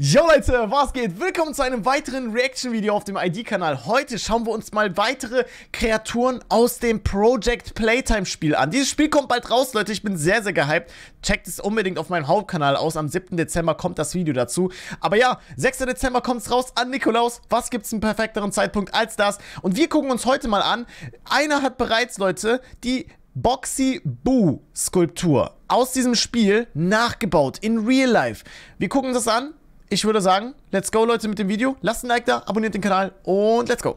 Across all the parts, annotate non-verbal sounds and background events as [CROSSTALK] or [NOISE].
Yo Leute, was geht? Willkommen zu einem weiteren Reaction-Video auf dem ID-Kanal. Heute schauen wir uns mal weitere Kreaturen aus dem Project Playtime-Spiel an. Dieses Spiel kommt bald raus, Leute. Ich bin sehr, sehr gehypt. Checkt es unbedingt auf meinem Hauptkanal aus. Am 7. Dezember kommt das Video dazu. Aber ja, 6. Dezember kommt es raus an Nikolaus. Was gibt es einen perfekteren Zeitpunkt als das? Und wir gucken uns heute mal an. Einer hat bereits, Leute, die Boxy Boo Skulptur aus diesem Spiel nachgebaut in Real Life. Wir gucken uns das an ich würde sagen, let's go, Leute, mit dem Video. Lasst ein Like da, abonniert den Kanal und let's go.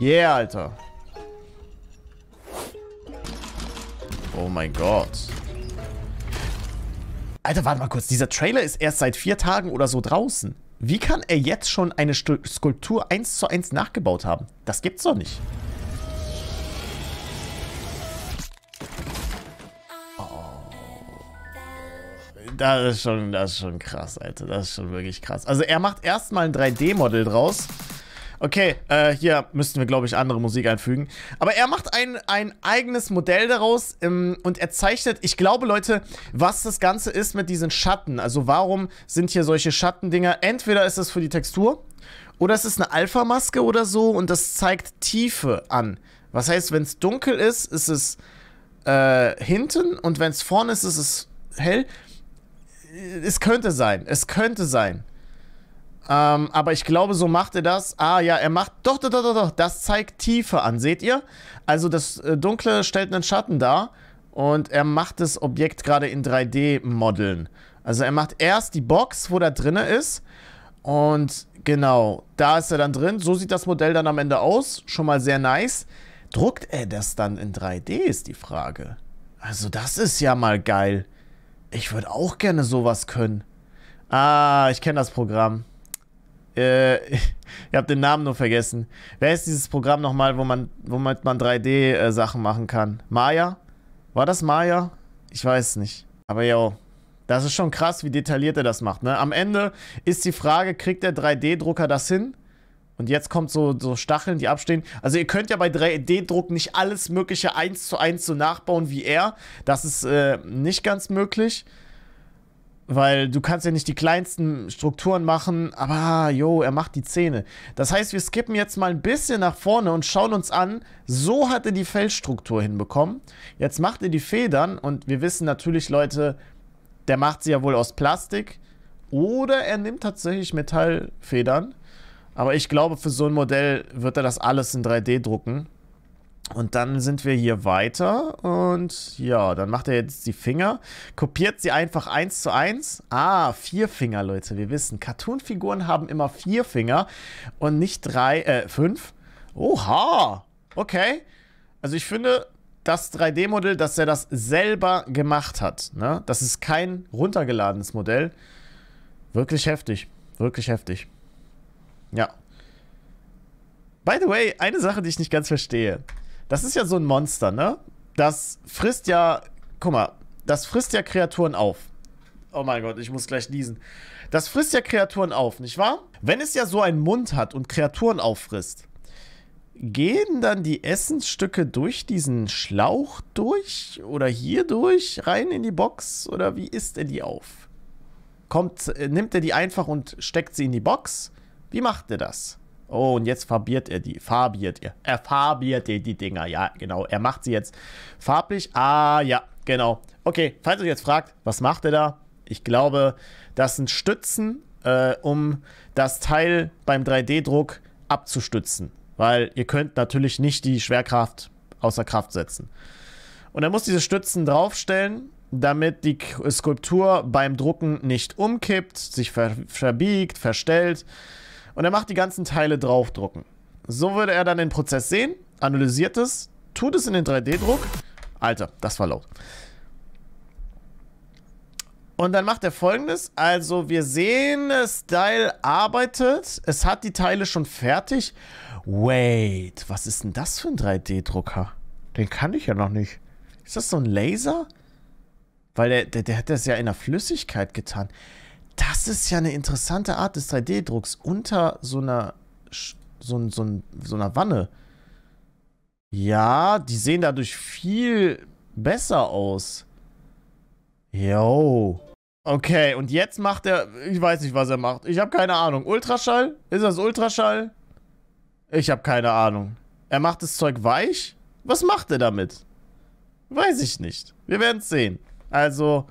Yeah, Alter. Oh mein Gott. Alter, warte mal kurz. Dieser Trailer ist erst seit vier Tagen oder so draußen. Wie kann er jetzt schon eine Skulptur eins zu eins nachgebaut haben? Das gibt's doch nicht. das ist schon, das ist schon krass, Alter. Das ist schon wirklich krass. Also er macht erstmal ein 3D-Model draus. Okay, äh, hier müssten wir, glaube ich, andere Musik einfügen. Aber er macht ein, ein eigenes Modell daraus ähm, und er zeichnet, ich glaube, Leute, was das Ganze ist mit diesen Schatten. Also warum sind hier solche Schattendinger? Entweder ist es für die Textur oder es ist eine Alpha-Maske oder so und das zeigt Tiefe an. Was heißt, wenn es dunkel ist, ist es äh, hinten und wenn es vorne ist, ist es hell es könnte sein, es könnte sein. Ähm, aber ich glaube, so macht er das. Ah ja, er macht. Doch, doch, doch, doch, doch. Das zeigt Tiefe an, seht ihr? Also das äh, Dunkle stellt einen Schatten dar. Und er macht das Objekt gerade in 3D-Modeln. Also er macht erst die Box, wo da drinne ist. Und genau, da ist er dann drin. So sieht das Modell dann am Ende aus. Schon mal sehr nice. Druckt er das dann in 3D, ist die Frage. Also das ist ja mal geil. Ich würde auch gerne sowas können. Ah, ich kenne das Programm. Äh, [LAUGHS] ich habe den Namen nur vergessen. Wer ist dieses Programm nochmal, wo man, womit man 3D-Sachen äh, machen kann? Maya? War das Maya? Ich weiß nicht. Aber yo, das ist schon krass, wie detailliert er das macht. Ne? Am Ende ist die Frage, kriegt der 3D-Drucker das hin? Und jetzt kommt so, so Stacheln, die abstehen. Also ihr könnt ja bei 3D-Druck nicht alles mögliche eins zu eins so nachbauen wie er. Das ist äh, nicht ganz möglich. Weil du kannst ja nicht die kleinsten Strukturen machen, aber jo, er macht die Zähne. Das heißt, wir skippen jetzt mal ein bisschen nach vorne und schauen uns an, so hat er die Fellstruktur hinbekommen. Jetzt macht er die Federn und wir wissen natürlich, Leute, der macht sie ja wohl aus Plastik. Oder er nimmt tatsächlich Metallfedern. Aber ich glaube, für so ein Modell wird er das alles in 3D drucken. Und dann sind wir hier weiter und ja, dann macht er jetzt die Finger, kopiert sie einfach eins zu eins. Ah, vier Finger, Leute, wir wissen, Cartoon-Figuren haben immer vier Finger und nicht drei, äh, fünf. Oha, okay. Also ich finde, das 3D-Modell, dass er das selber gemacht hat, ne? das ist kein runtergeladenes Modell. Wirklich heftig, wirklich heftig. Ja. By the way, eine Sache, die ich nicht ganz verstehe. Das ist ja so ein Monster, ne? Das frisst ja. Guck mal, das frisst ja Kreaturen auf. Oh mein Gott, ich muss gleich niesen. Das frisst ja Kreaturen auf, nicht wahr? Wenn es ja so einen Mund hat und Kreaturen auffrisst, gehen dann die Essensstücke durch diesen Schlauch durch oder hier durch rein in die Box oder wie isst er die auf? Kommt, äh, nimmt er die einfach und steckt sie in die Box? Wie macht er das? Oh, und jetzt farbiert er die. Farbiert ihr. Er farbiert die, die Dinger. Ja, genau. Er macht sie jetzt farblich. Ah, ja, genau. Okay, falls ihr jetzt fragt, was macht er da? Ich glaube, das sind Stützen, äh, um das Teil beim 3D-Druck abzustützen. Weil ihr könnt natürlich nicht die Schwerkraft außer Kraft setzen. Und er muss diese Stützen draufstellen, damit die Skulptur beim Drucken nicht umkippt, sich ver verbiegt, verstellt und er macht die ganzen Teile draufdrucken. So würde er dann den Prozess sehen, analysiert es, tut es in den 3D-Druck. Alter, das war laut. Und dann macht er folgendes, also wir sehen, Style arbeitet, es hat die Teile schon fertig. Wait, was ist denn das für ein 3D-Drucker? Den kann ich ja noch nicht. Ist das so ein Laser? Weil der, der, der hat das ja in der Flüssigkeit getan. Das ist ja eine interessante Art des 3D-Drucks unter so einer, so, so, so einer Wanne. Ja, die sehen dadurch viel besser aus. Yo. Okay, und jetzt macht er... Ich weiß nicht, was er macht. Ich habe keine Ahnung. Ultraschall? Ist das Ultraschall? Ich habe keine Ahnung. Er macht das Zeug weich? Was macht er damit? Weiß ich nicht. Wir werden es sehen. Also,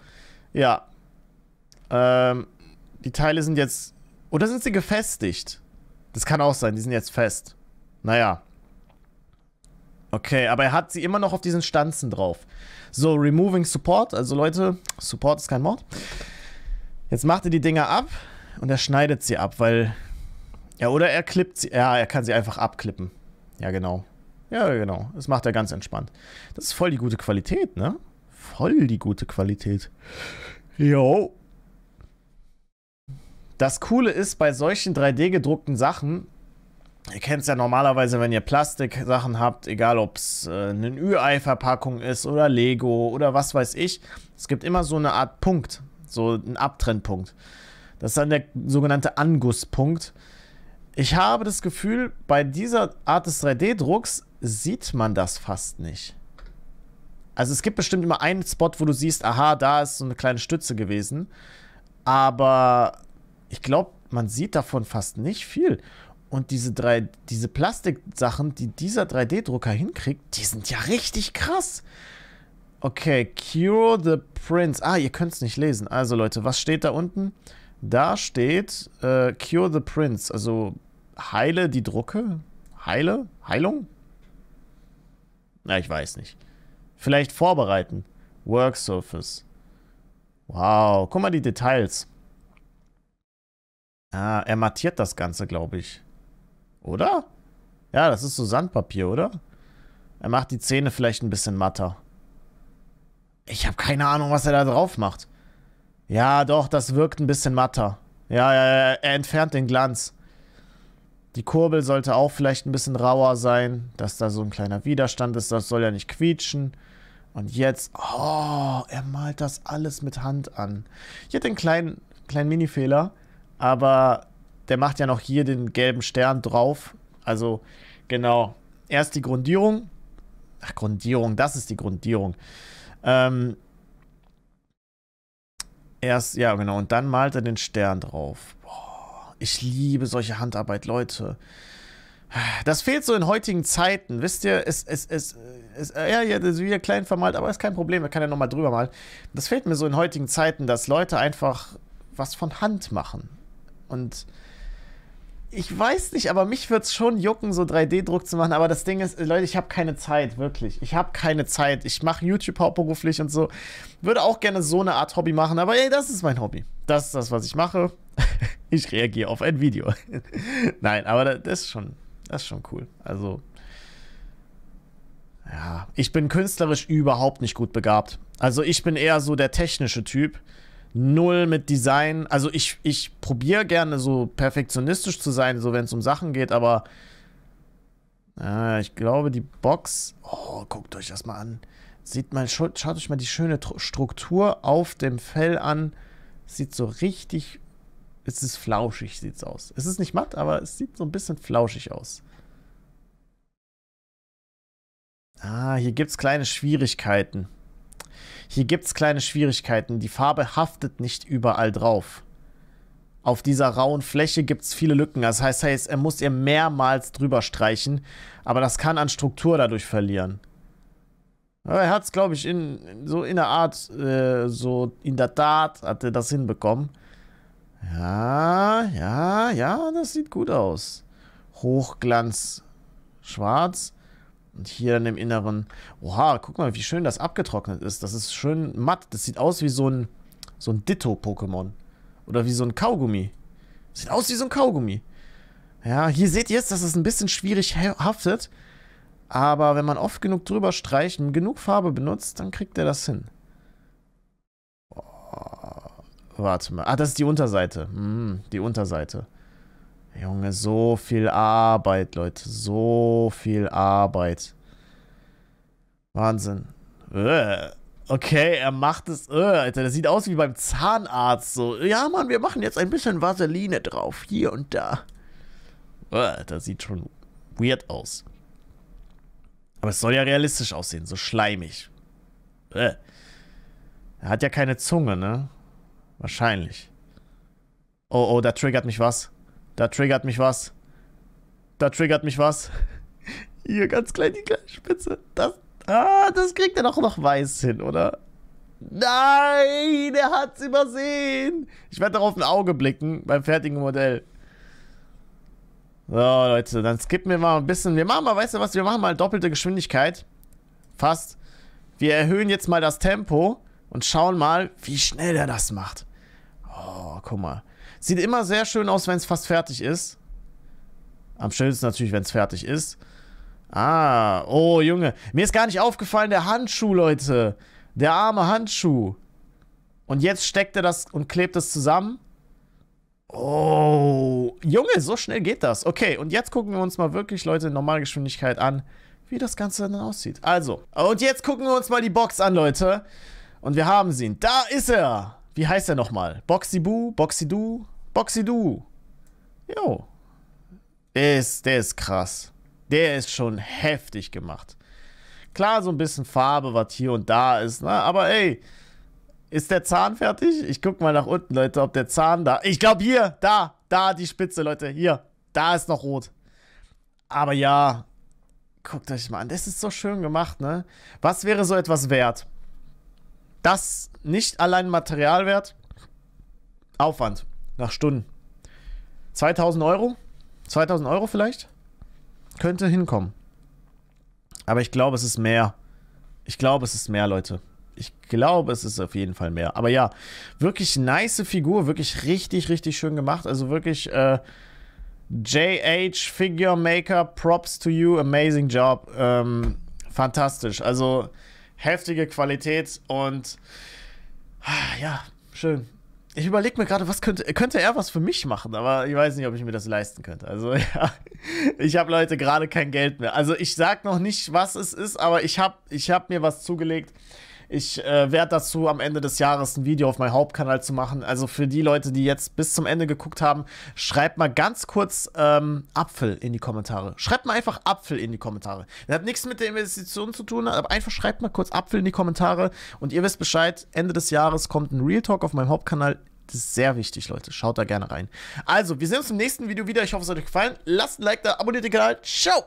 ja. Ähm, die Teile sind jetzt... Oder sind sie gefestigt? Das kann auch sein, die sind jetzt fest. Naja. Okay, aber er hat sie immer noch auf diesen Stanzen drauf. So, removing support. Also Leute, Support ist kein Mord. Jetzt macht er die Dinger ab und er schneidet sie ab, weil... Ja, oder er klippt sie. Ja, er kann sie einfach abklippen. Ja, genau. Ja, genau. Das macht er ganz entspannt. Das ist voll die gute Qualität, ne? Voll die gute Qualität. Jo. Das Coole ist, bei solchen 3D-gedruckten Sachen, Ihr kennt es ja normalerweise, wenn ihr Plastiksachen habt, egal ob es äh, eine Ü-Ei-Verpackung ist oder Lego oder was weiß ich. Es gibt immer so eine Art Punkt, so einen Abtrennpunkt. Das ist dann der sogenannte Angusspunkt. Ich habe das Gefühl, bei dieser Art des 3D-Drucks sieht man das fast nicht. Also es gibt bestimmt immer einen Spot, wo du siehst, aha, da ist so eine kleine Stütze gewesen. Aber ich glaube, man sieht davon fast nicht viel. Und diese drei, diese Plastiksachen, die dieser 3D-Drucker hinkriegt, die sind ja richtig krass. Okay, Cure the Prince. Ah, ihr könnt es nicht lesen. Also Leute, was steht da unten? Da steht äh, Cure the Prince. Also heile die Drucke. Heile? Heilung? Na, ich weiß nicht. Vielleicht vorbereiten. Work Surface. Wow, guck mal die Details. Ah, er mattiert das Ganze, glaube ich. Oder? Ja, das ist so Sandpapier, oder? Er macht die Zähne vielleicht ein bisschen matter. Ich habe keine Ahnung, was er da drauf macht. Ja, doch, das wirkt ein bisschen matter. Ja, ja, ja, er entfernt den Glanz. Die Kurbel sollte auch vielleicht ein bisschen rauer sein, dass da so ein kleiner Widerstand ist. Das soll ja nicht quietschen. Und jetzt, oh, er malt das alles mit Hand an. Ich hatte einen kleinen, kleinen Mini-Fehler aber der macht ja noch hier den gelben Stern drauf. Also genau, erst die Grundierung. Ach, Grundierung, das ist die Grundierung. Ähm, erst, ja genau, und dann malt er den Stern drauf. Boah, ich liebe solche Handarbeit, Leute. Das fehlt so in heutigen Zeiten. Wisst ihr, es, es, es, es äh, ja, ja, das ist wieder klein vermalt, aber ist kein Problem, man kann ja nochmal drüber malen. Das fehlt mir so in heutigen Zeiten, dass Leute einfach was von Hand machen. Und ich weiß nicht, aber mich würde es schon jucken, so 3D-Druck zu machen. Aber das Ding ist, äh, Leute, ich habe keine Zeit, wirklich. Ich habe keine Zeit. Ich mache YouTube hauptberuflich und so. Würde auch gerne so eine Art Hobby machen, aber ey, das ist mein Hobby. Das ist das, was ich mache. [LAUGHS] ich reagiere auf ein Video. [LAUGHS] Nein, aber das ist schon, das ist schon cool. Also, ja, ich bin künstlerisch überhaupt nicht gut begabt. Also, ich bin eher so der technische Typ null mit Design. Also ich, ich probiere gerne so perfektionistisch zu sein, so wenn es um Sachen geht, aber äh, ich glaube, die Box. Oh, guckt euch das mal an. Sieht mal, schaut euch mal die schöne Struktur auf dem Fell an. Sieht so richtig. Es ist flauschig, sieht's aus. Es ist nicht matt, aber es sieht so ein bisschen flauschig aus. Ah, hier gibt es kleine Schwierigkeiten. Hier gibt es kleine Schwierigkeiten. Die Farbe haftet nicht überall drauf. Auf dieser rauen Fläche gibt es viele Lücken. Das heißt, er muss ihr mehrmals drüber streichen. Aber das kann an Struktur dadurch verlieren. er hat es, glaube ich, in, so in der Art, äh, so in der Tat hat er das hinbekommen. Ja, ja, ja, das sieht gut aus. Hochglanz schwarz. Und hier dann im Inneren, oha, guck mal, wie schön das abgetrocknet ist. Das ist schön matt. Das sieht aus wie so ein, so ein Ditto-Pokémon. Oder wie so ein Kaugummi. Sieht aus wie so ein Kaugummi. Ja, hier seht ihr es, dass es ein bisschen schwierig haftet. Aber wenn man oft genug drüber streicht und genug Farbe benutzt, dann kriegt er das hin. Oh, warte mal. Ah, das ist die Unterseite. Hm, die Unterseite. Junge, so viel Arbeit, Leute. So viel Arbeit. Wahnsinn. Äh, okay, er macht es. Äh, Alter, das sieht aus wie beim Zahnarzt. So, ja, Mann, wir machen jetzt ein bisschen Vaseline drauf. Hier und da. Äh, das sieht schon weird aus. Aber es soll ja realistisch aussehen, so schleimig. Er hat ja keine Zunge, ne? Wahrscheinlich. Oh, oh, da triggert mich was. Da triggert mich was. Da triggert mich was. [LAUGHS] Hier ganz klein die kleine Spitze. Das, ah, das kriegt er doch noch weiß hin, oder? Nein, er hat's übersehen. Ich werde darauf ein Auge blicken beim fertigen Modell. So, Leute, dann skippen wir mal ein bisschen. Wir machen mal, weißt du was, wir machen mal doppelte Geschwindigkeit. Fast. Wir erhöhen jetzt mal das Tempo und schauen mal, wie schnell er das macht. Oh, guck mal. Sieht immer sehr schön aus, wenn es fast fertig ist. Am schönsten natürlich, wenn es fertig ist. Ah, oh Junge. Mir ist gar nicht aufgefallen, der Handschuh, Leute. Der arme Handschuh. Und jetzt steckt er das und klebt es zusammen. Oh, Junge, so schnell geht das. Okay, und jetzt gucken wir uns mal wirklich, Leute, in Normalgeschwindigkeit an, wie das Ganze dann aussieht. Also, und jetzt gucken wir uns mal die Box an, Leute. Und wir haben sie. Da ist er. Wie heißt er nochmal? Boxy Boo? Boxy Doo? Boxy Du. Jo. Der ist, der ist krass. Der ist schon heftig gemacht. Klar, so ein bisschen Farbe, was hier und da ist, ne? Aber ey, ist der Zahn fertig? Ich guck mal nach unten, Leute, ob der Zahn da. Ich glaube hier, da, da die Spitze, Leute, hier. Da ist noch rot. Aber ja, guckt euch mal an. Das ist so schön gemacht, ne? Was wäre so etwas wert? Das nicht allein Materialwert, Aufwand nach Stunden. 2000 Euro? 2000 Euro vielleicht? Könnte hinkommen. Aber ich glaube, es ist mehr. Ich glaube, es ist mehr, Leute. Ich glaube, es ist auf jeden Fall mehr. Aber ja, wirklich nice Figur. Wirklich richtig, richtig schön gemacht. Also wirklich, äh, JH Figure Maker, props to you. Amazing job. Ähm, fantastisch. Also, heftige Qualität und ah, ja, schön ich überlege mir gerade, was könnte, könnte er was für mich machen, aber ich weiß nicht, ob ich mir das leisten könnte. Also [LAUGHS] ja, ich habe Leute gerade kein Geld mehr. Also ich sag noch nicht, was es ist, aber ich habe ich hab mir was zugelegt. Ich äh, werde dazu am Ende des Jahres ein Video auf meinem Hauptkanal zu machen. Also für die Leute, die jetzt bis zum Ende geguckt haben, schreibt mal ganz kurz ähm, Apfel in die Kommentare. Schreibt mal einfach Apfel in die Kommentare. Das hat nichts mit der Investition zu tun, aber einfach schreibt mal kurz Apfel in die Kommentare und ihr wisst Bescheid, Ende des Jahres kommt ein Real Talk auf meinem Hauptkanal. Das ist sehr wichtig, Leute. Schaut da gerne rein. Also, wir sehen uns im nächsten Video wieder. Ich hoffe, es hat euch gefallen. Lasst ein Like da, abonniert den Kanal. Ciao!